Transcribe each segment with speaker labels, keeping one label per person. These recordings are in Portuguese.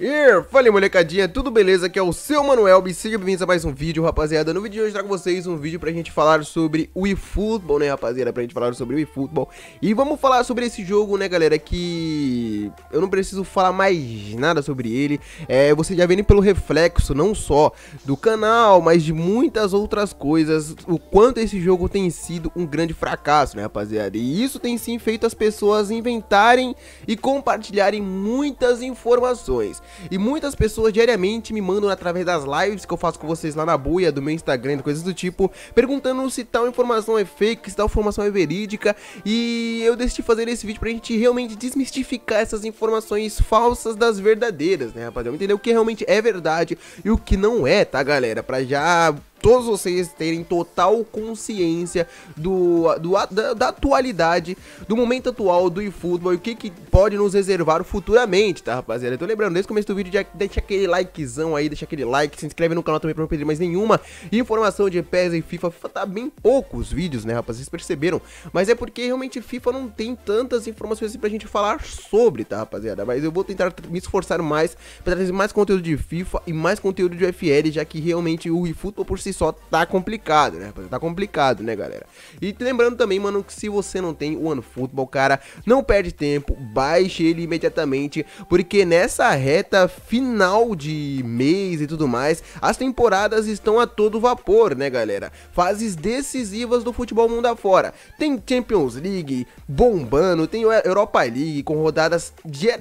Speaker 1: E fala molecadinha, tudo beleza? Aqui é o seu Manuel, e sejam bem-vindos a mais um vídeo, rapaziada. No vídeo de hoje trago vocês um vídeo pra gente falar sobre o eFootball, né, rapaziada? Pra gente falar sobre o eFootball. E vamos falar sobre esse jogo, né, galera, que eu não preciso falar mais nada sobre ele. É, vocês já verem pelo reflexo, não só do canal, mas de muitas outras coisas, o quanto esse jogo tem sido um grande fracasso, né, rapaziada? E isso tem sim feito as pessoas inventarem e compartilharem muitas informações. E muitas pessoas diariamente me mandam através das lives que eu faço com vocês lá na buia, do meu Instagram, coisas do tipo, perguntando se tal informação é fake, se tal informação é verídica. E eu decidi fazer esse vídeo pra gente realmente desmistificar essas informações falsas das verdadeiras, né, rapaziada? Entender o que realmente é verdade e o que não é, tá, galera? Pra já todos vocês terem total consciência do, do da, da, atualidade, do momento atual do eFootball e o que, que pode nos reservar futuramente, tá, rapaziada? Então lembrando, desde o começo do vídeo, já deixa aquele likezão aí, deixa aquele like, se inscreve no canal também pra não perder mais nenhuma informação de PES e FIFA. FIFA tá bem poucos vídeos, né, rapaz? Vocês perceberam? Mas é porque realmente FIFA não tem tantas informações assim pra gente falar sobre, tá, rapaziada? Mas eu vou tentar me esforçar mais pra trazer mais conteúdo de FIFA e mais conteúdo de UFL, já que realmente o eFootball por si si só tá complicado, né, rapaziada? Tá complicado, né, galera? E lembrando também, mano, que se você não tem o futebol cara, não perde tempo, baixe ele imediatamente, porque nessa reta final de mês e tudo mais, as temporadas estão a todo vapor, né, galera? Fases decisivas do futebol mundo afora. Tem Champions League bombando, tem Europa League com rodadas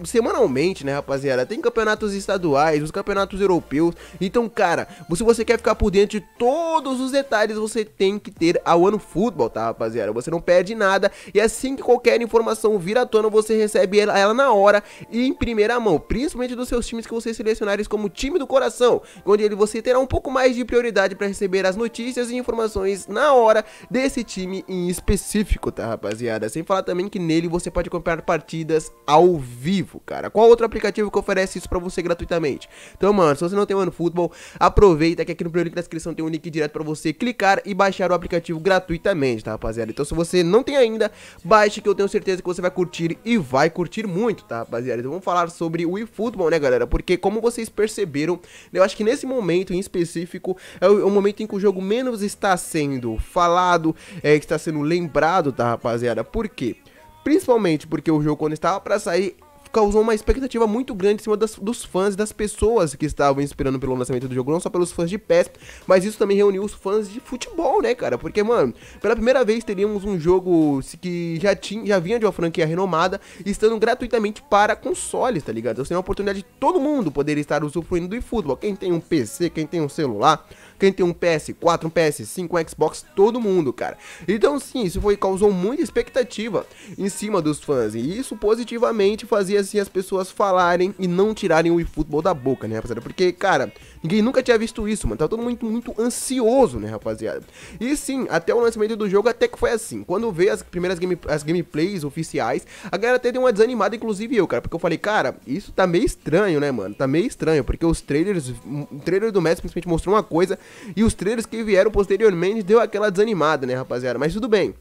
Speaker 1: semanalmente, né, rapaziada? Tem campeonatos estaduais, os campeonatos europeus. Então, cara, se você quer ficar por dentro de todos os detalhes você tem que ter a One Football, tá rapaziada? Você não perde nada e assim que qualquer informação vir à tona, você recebe ela, ela, na hora e em primeira mão, principalmente dos seus times que você selecionares como time do coração, onde ele você terá um pouco mais de prioridade para receber as notícias e informações na hora desse time em específico, tá rapaziada? Sem falar também que nele você pode comprar partidas ao vivo, cara. Qual outro aplicativo que oferece isso para você gratuitamente? Então, mano, se você não tem One Football, aproveita que aqui no primeiro link da descrição tem um um link direto para você clicar e baixar o aplicativo gratuitamente, tá rapaziada? Então se você não tem ainda, baixe que eu tenho certeza que você vai curtir e vai curtir muito, tá rapaziada? Então vamos falar sobre o eFootball, né galera? Porque como vocês perceberam, eu acho que nesse momento em específico é o, é o momento em que o jogo menos está sendo falado, é que está sendo lembrado, tá rapaziada? Por quê? Principalmente porque o jogo quando estava para sair causou uma expectativa muito grande em cima das, dos fãs das pessoas que estavam esperando pelo lançamento do jogo, não só pelos fãs de PES, mas isso também reuniu os fãs de futebol, né, cara? Porque, mano, pela primeira vez teríamos um jogo que já tinha, já vinha de uma franquia renomada, estando gratuitamente para consoles, tá ligado? Então seria uma oportunidade de todo mundo poder estar usufruindo do futebol. Quem tem um PC, quem tem um celular, quem tem um PS4, um PS5, um Xbox, todo mundo, cara. Então sim, isso foi causou muita expectativa em cima dos fãs e isso positivamente fazia assim as pessoas falarem e não tirarem o eFootball da boca, né, rapaziada? Porque, cara, ninguém nunca tinha visto isso, mano. Tá todo mundo muito ansioso, né, rapaziada? E sim, até o lançamento do jogo até que foi assim. Quando veio as primeiras game, as gameplays oficiais, a galera até deu uma desanimada, inclusive eu, cara, porque eu falei, cara, isso tá meio estranho, né, mano? Tá meio estranho, porque os trailers, o trailer do Messi principalmente mostrou uma coisa e os trailers que vieram posteriormente deu aquela desanimada, né, rapaziada? Mas tudo bem.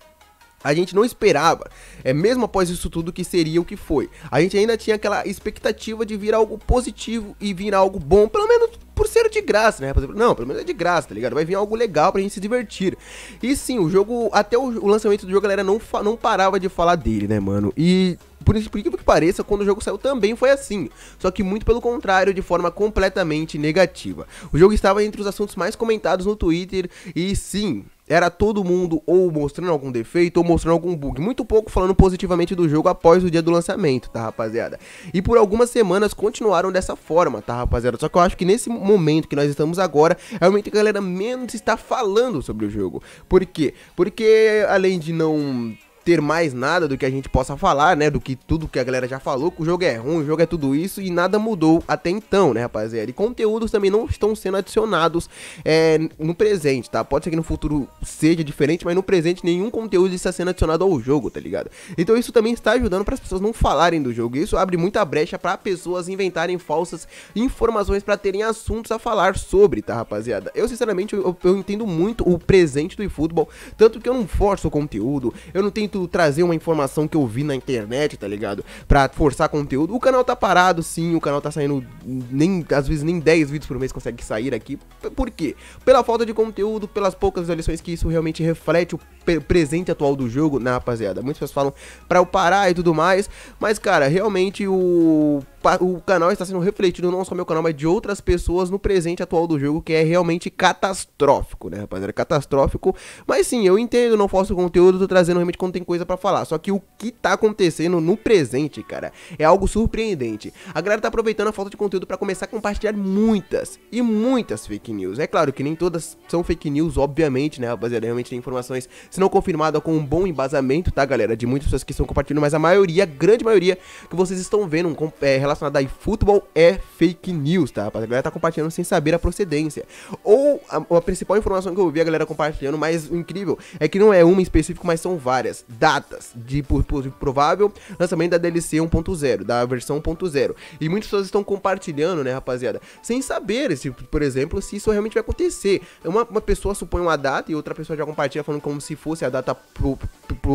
Speaker 1: A gente não esperava, é mesmo após isso tudo que seria o que foi. A gente ainda tinha aquela expectativa de vir algo positivo e vir algo bom, pelo menos por ser de graça, né, rapaziada? Não, pelo menos é de graça, tá ligado? Vai vir algo legal pra gente se divertir. E sim, o jogo, até o, lançamento do jogo, a galera não, não parava de falar dele, né, mano? E por, incrível que que pareça, quando o jogo saiu também foi assim, só que muito pelo contrário, de forma completamente negativa. O jogo estava entre os assuntos mais comentados no Twitter e sim, era todo mundo ou mostrando algum defeito ou mostrando algum bug, muito pouco falando positivamente do jogo após o dia do lançamento, tá rapaziada? E por algumas semanas continuaram dessa forma, tá rapaziada? Só que eu acho que nesse momento que nós estamos agora, é o momento que a galera menos está falando sobre o jogo. Por quê? Porque além de não ter mais nada do que a gente possa falar, né? Do que tudo que a galera já falou, que o jogo é ruim, o jogo é tudo isso e nada mudou até então, né, rapaziada? E conteúdos também não estão sendo adicionados é, no presente, tá? Pode ser que no futuro seja diferente, mas no presente nenhum conteúdo está sendo adicionado ao jogo, tá ligado? Então isso também está ajudando para as pessoas não falarem do jogo. isso abre muita brecha para pessoas inventarem falsas informações para terem assuntos a falar sobre, tá, rapaziada? Eu sinceramente eu, eu entendo muito o presente do eFootball, tanto que eu não forço o conteúdo, eu não tento trazer uma informação que eu vi na internet, tá ligado? Pra forçar conteúdo. O canal tá parado, sim, o canal tá saindo nem, às vezes nem 10 vídeos por mês consegue sair aqui. Por quê? Pela falta de conteúdo, pelas poucas visualizações que isso realmente reflete o presente atual do jogo, né, rapaziada. Muitas pessoas falam pra eu parar e tudo mais, mas cara, realmente o o canal está sendo refletido não só meu canal, mas de outras pessoas no presente atual do jogo, que é realmente catastrófico, né, rapaziada? É catastrófico. Mas sim, eu entendo, não faço conteúdo, tô trazendo realmente quando tem coisa para falar. Só que o que tá acontecendo no presente, cara, é algo surpreendente. A galera tá aproveitando a falta de conteúdo para começar a compartilhar muitas e muitas fake news. É claro que nem todas são fake news, obviamente, né, rapaziada? Realmente tem informações, se não confirmada, com um bom embasamento, tá, galera? De muitas pessoas que estão compartilhando, mas a maioria, a grande maioria, que vocês estão vendo um, é, relacionado relacionada a eFootball é fake news, tá, rapaz? A galera tá compartilhando sem saber a procedência. Ou a, a principal informação que eu vi a galera compartilhando, mas o incrível é que não é uma em específico, mas são várias datas de, por, por, provável lançamento da DLC 1.0, da versão 1.0. E muitas pessoas estão compartilhando, né, rapaziada, sem saber, se, por exemplo, se isso realmente vai acontecer. Uma, uma pessoa supõe uma data e outra pessoa já compartilha falando como se fosse a data pro,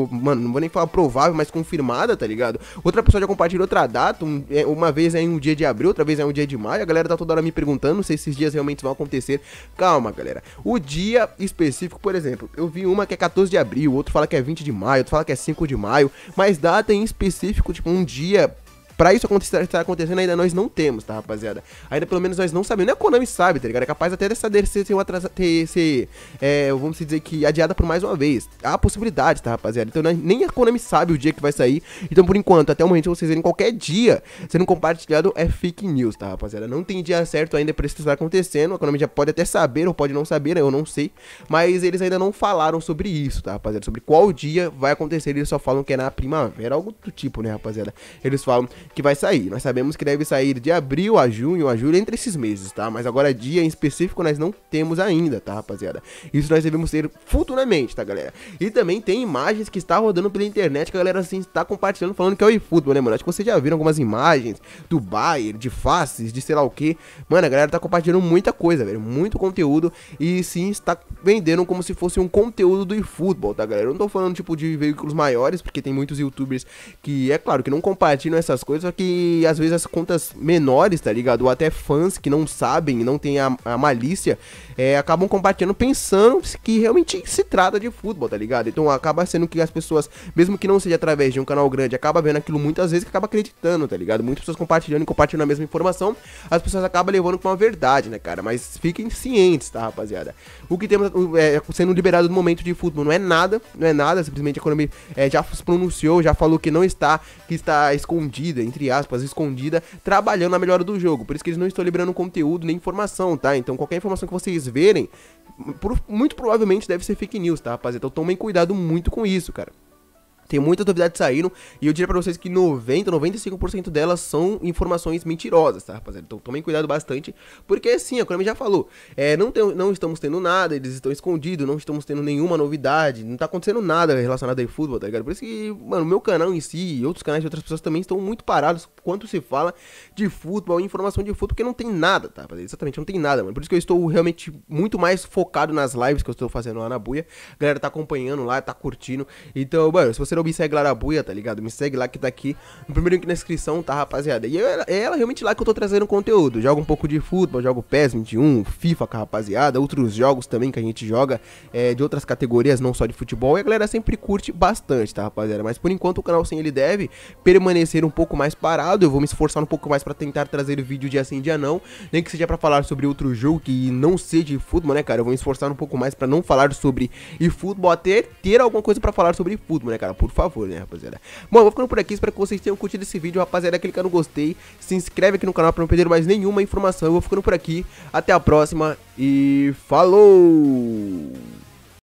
Speaker 1: mano, não vou nem falar provável, mas confirmada, tá ligado? Outra pessoa já compartilhou outra data, um, é, uma vez é em um dia de abril, outra vez é um dia de maio, a galera tá toda hora me perguntando, não sei se esses dias realmente vão acontecer. Calma, galera. O dia específico, por exemplo, eu vi uma que é 14 de abril, outro fala que é 20 de maio, outro fala que é 5 de maio, mas data em específico, tipo, um dia Pra isso acontecer, tá, tá acontecendo, ainda nós não temos, tá, rapaziada? Ainda pelo menos nós não sabemos. Nem a Konami sabe, tá ligado? É capaz até dessa DLC ser, atrasa, ter, ser é, vamos dizer que adiada por mais uma vez. Há possibilidade, tá, rapaziada? Então né, nem a Konami sabe o dia que vai sair. Então, por enquanto, até o momento vocês verem qualquer dia sendo compartilhado é fake news, tá, rapaziada? Não tem dia certo ainda pra isso estar acontecendo. A Konami já pode até saber ou pode não saber, né? eu não sei. Mas eles ainda não falaram sobre isso, tá, rapaziada? Sobre qual dia vai acontecer. Eles só falam que é na primavera, algo do tipo, né, rapaziada? Eles falam que vai sair. Nós sabemos que deve sair de abril a junho, a julho, entre esses meses, tá? Mas agora é dia em específico nós não temos ainda, tá, rapaziada? Isso nós devemos ter futuramente, tá, galera? E também tem imagens que está rodando pela internet que a galera assim está compartilhando falando que é o eFootball, né, mano? Acho que vocês já viram algumas imagens do Bayern, de faces, de sei lá o que. Mano, a galera tá compartilhando muita coisa, velho, muito conteúdo e sim está vendendo como se fosse um conteúdo do eFootball, tá, galera? Eu não tô falando tipo de veículos maiores, porque tem muitos youtubers que é claro que não compartilham essas coisas só que às vezes as contas menores, tá ligado? Ou até fãs que não sabem, não tem a, a malícia, é, acabam compartilhando pensando que realmente se trata de futebol, tá ligado? Então acaba sendo que as pessoas, mesmo que não seja através de um canal grande, acaba vendo aquilo muitas vezes que acaba acreditando, tá ligado? Muitas pessoas compartilhando e compartilhando a mesma informação, as pessoas acabam levando com uma verdade, né, cara? Mas fiquem cientes, tá, rapaziada? O que temos é, sendo liberado no momento de futebol não é nada, não é nada, simplesmente a economia é, já se pronunciou, já falou que não está, que está escondida, entre aspas, escondida, trabalhando na melhora do jogo. Por isso que eles não estão liberando conteúdo nem informação, tá? Então qualquer informação que vocês verem, por, muito provavelmente deve ser fake news, tá, rapaziada? Então tomem cuidado muito com isso, cara. Tem muitas novidades saindo e eu diria para vocês que 90, 95% delas são informações mentirosas, tá, rapaziada? Então tomem cuidado bastante, porque sim, a Konami já falou, é, não, tem, não estamos tendo nada, eles estão escondidos, não estamos tendo nenhuma novidade, não tá acontecendo nada relacionado a futebol tá ligado? Por isso que, mano, meu canal em si e outros canais de outras pessoas também estão muito parados quanto se fala de futebol e informação de futebol, porque não tem nada, tá, rapaziada? Exatamente, não tem nada, mano. Por isso que eu estou realmente muito mais focado nas lives que eu estou fazendo lá na Buia. A galera tá acompanhando lá, tá curtindo. Então, mano, se você não me segue lá na buia, tá ligado? Me segue lá que tá aqui no primeiro link na descrição, tá, rapaziada? E é, é ela realmente lá que eu tô trazendo conteúdo. Jogo um pouco de futebol, jogo PES 21, FIFA com a rapaziada, outros jogos também que a gente joga é, de outras categorias, não só de futebol. E a galera sempre curte bastante, tá, rapaziada? Mas por enquanto o canal sem ele deve permanecer um pouco mais parado. Eu vou me esforçar um pouco mais para tentar trazer vídeo dia sim, dia não. Nem que seja para falar sobre outro jogo que não seja de futebol, né, cara? Eu vou me esforçar um pouco mais para não falar sobre e futebol, até ter alguma coisa para falar sobre futebol, né, cara? Por por favor, né, rapaziada? Bom, vou ficando por aqui, espero que vocês tenham curtido esse vídeo, rapaziada. Clica no gostei, se inscreve aqui no canal pra não perder mais nenhuma informação. Eu vou ficando por aqui, até a próxima e falou!